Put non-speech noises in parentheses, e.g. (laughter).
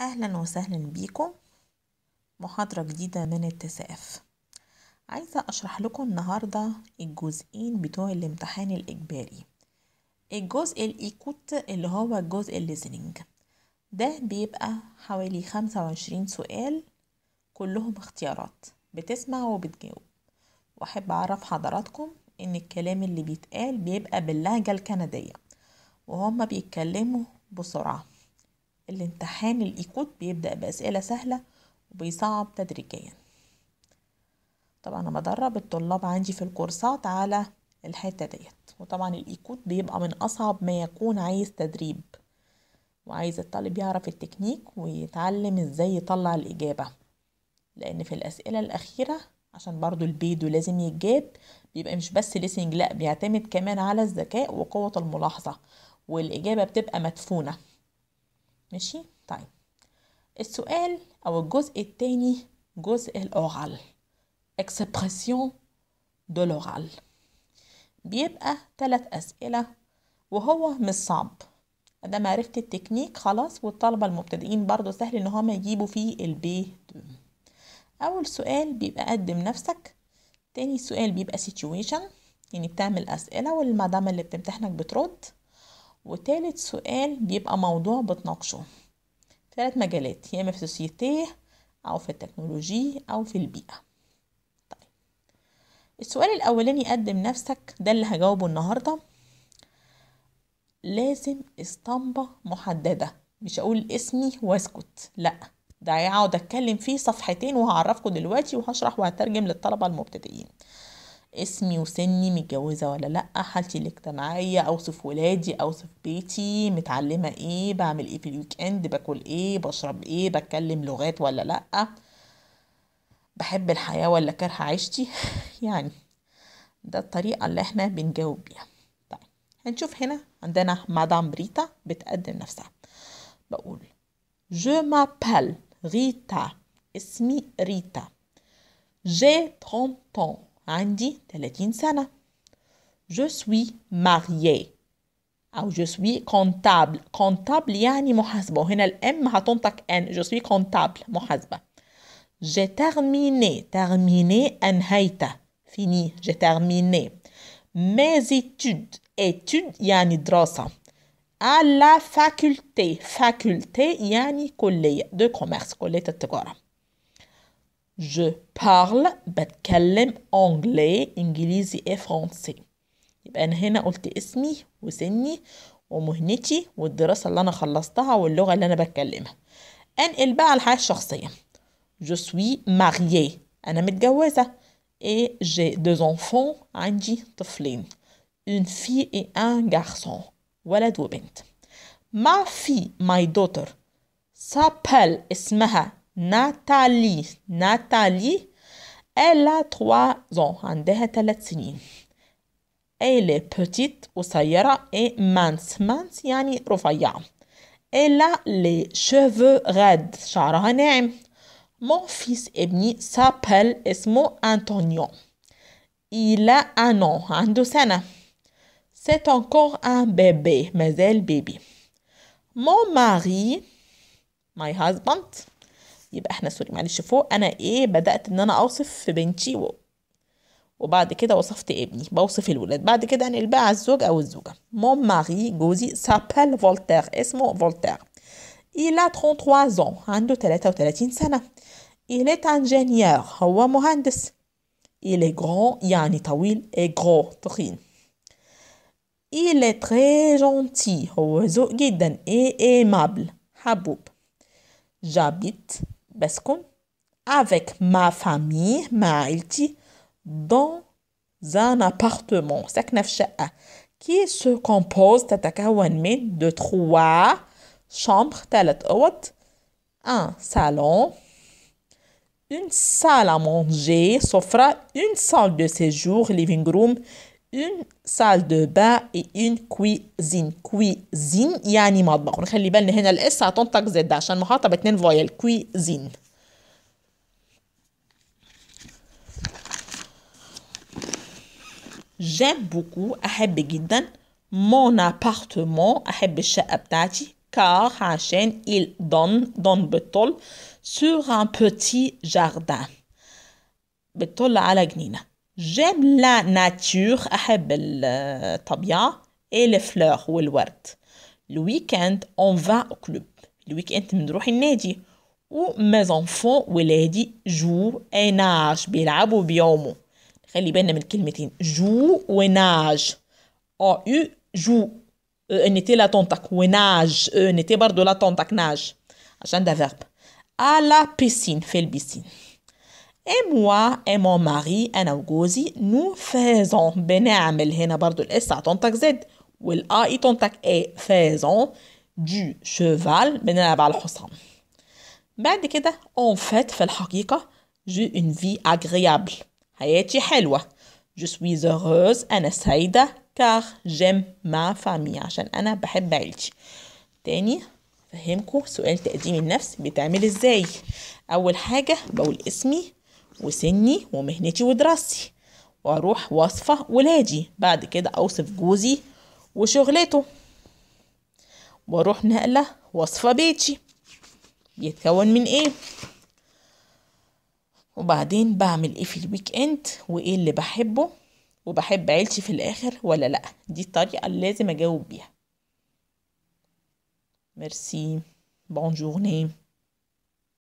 أهلا وسهلا بيكم محاضرة جديدة من التساف عايزة أشرح لكم النهاردة الجزئين بتوع الامتحان الإجباري الجزء الإيكوت اللي هو الجزء الليزنينج ده بيبقى حوالي خمسة وعشرين سؤال كلهم اختيارات بتسمع وبتجاوب وأحب أعرف حضراتكم إن الكلام اللي بيتقال بيبقى باللهجة الكندية وهما بيتكلموا بسرعة الامتحان الايكوت بيبدأ بأسئلة سهلة وبيصعب تدريجيا طبعا انا بدرب الطلاب عندي في الكورسات على الحتة ديت وطبعا الايكوت بيبقى من اصعب ما يكون عايز تدريب وعايز الطالب يعرف التكنيك ويتعلم ازاي يطلع الإجابة لأن في الأسئلة الأخيرة عشان برضو البيدو لازم يتجاب بيبقى مش بس ليسنج لأ بيعتمد كمان على الذكاء وقوة الملاحظة والإجابة بتبقى مدفونة ماشي طيب السؤال أو الجزء التاني جزء الأورال اكسبريسيون دو لورال بيبقى ثلاث أسئلة وهو مش صعب ما عرفت التكنيك خلاص والطلبة المبتدئين برضو سهل ان هما يجيبوا فيه البي أول سؤال بيبقى قدم نفسك تاني سؤال بيبقى سيتويشن يعني بتعمل أسئلة والمدام اللي بتمتحنك بترد وتالت سؤال بيبقى موضوع بتناقشه تلات مجالات يا اما في سوسيتيه او في التكنولوجي او في البيئه طيب السؤال الاولاني قدم نفسك ده اللي هجاوبه النهارده لازم اسطمبه محدده مش هقول اسمي واسكت لا ده هقعد اتكلم فيه صفحتين وهعرفكم دلوقتي وهشرح وهترجم للطلبه المبتدئين اسمي وسني متجوزة ولا لأ حالتي الاجتماعية أوصف ولادي أوصف بيتي متعلمة ايه بعمل ايه في الويك اند باكل ايه بشرب ايه بتكلم لغات ولا لأ بحب الحياة ولا كارهة عيشتي (laughs) يعني ده الطريقة اللي احنا بنجاوب بيها طيب هنشوف هنا عندنا مدام ريتا بتقدم نفسها بقول Je m'appelle Rita اسمي ريتا J'ai 30 ans عندي 30 سنة. Je suis mariée. أو je suis comptable. comptable يعني محاسبة وهنا الأم هتنطق n ».« Je suis comptable محاسبة. J'ai terminé. terminé أنهيت. fini. J'ai terminé. Mes études. études يعني دراسة. À la faculté. faculté يعني كلية. de commerce. كلية التجارة. Je parle بتكلم anglais إنجليزي إيه فرنسي يبقى أنا هنا قلت اسمي وسني ومهنتي والدراسة اللي أنا خلصتها واللغة اللي أنا بتكلمها أنقل بقى على الحياة الشخصية Je suis mariée أنا متجوزة et j'ai deux enfants عندي طفلين une fille et un garçon ولد وبنت ما في my daughter s'appelle اسمها Nathalie. Nathalie, elle a trois ans. عندها ثلاث سنين. Elle est petite, قصيرة et mince. Mince يعني رفيعة. Elle a les cheveux raides. شعرها ناعم. Mon fils Ebni s'appelle Esmo Antonio. Il a un an, عنده C'est encore un bébé, mais elle bébé. Mon mari, my husband, يبقى احنا سوري معلش فوق انا ايه بدات ان انا اوصف في بنتي و... وبعد كده وصفت ابني بوصف الولاد بعد كده هنقل بقى على الزوج او الزوجه مون ماري جوزي سابل فولتير اسمه فولتير il a 33 ans عنده 33 سنة il est ingénieur هو مهندس il est grand يعني طويل et gros تخين il est très gentil هو ذوق جدا et aimable حبوب j'habite Ben, avec ma famille, ma dans un appartement, qui se compose de trois chambres, un salon, une salle à manger, sofra, une salle de séjour, living room, une salle de bain et une cuisine cuisine يعني مطبخ ونخلي بالنا هنا الاس هتنطق زد عشان محاطة باتنين فويل cuisine j'aime beaucoup أحب جدا mon appartement أحب الشقة بتاعتي car عشان il donne donne بتطل sur un petit jardin بتطل على جنينة J'aime la nature, j'aime tabia et les fleurs ou le ward. Le week-end, on va au club. Le week-end, on va au club. Ou mes enfants mes jouent et nagent, bien à bout, bien au mot. خلي بالنا من الكلمتين جو وناج او يو جو نتي برضو عشان verbe. À la piscine. piscine. Et moi et mon mari أنا وجوزي nous faisons بنعمل هنا برضو الاس هتنطق زد والاي تنطق اي faisons du cheval بنلعب على الحصان بعد كده en fait في الحقيقة j'ai une vie agréable حياتي حلوة je suis heureuse أنا سعيدة car j'aime ma famille عشان أنا بحب عيلتي تاني فهمكم سؤال تقديم النفس بتعمل ازاي أول حاجة بقول اسمي وسني ومهنتي ودراستي واروح وصفة ولادي بعد كده اوصف جوزي وشغلته واروح نقلة وصفة بيتي بيتكون من ايه وبعدين بعمل ايه في الويك اند وايه اللي بحبه وبحب عيلتي في الاخر ولا لا دي الطريقة اللي لازم اجاوب بيها ميرسي بونجورني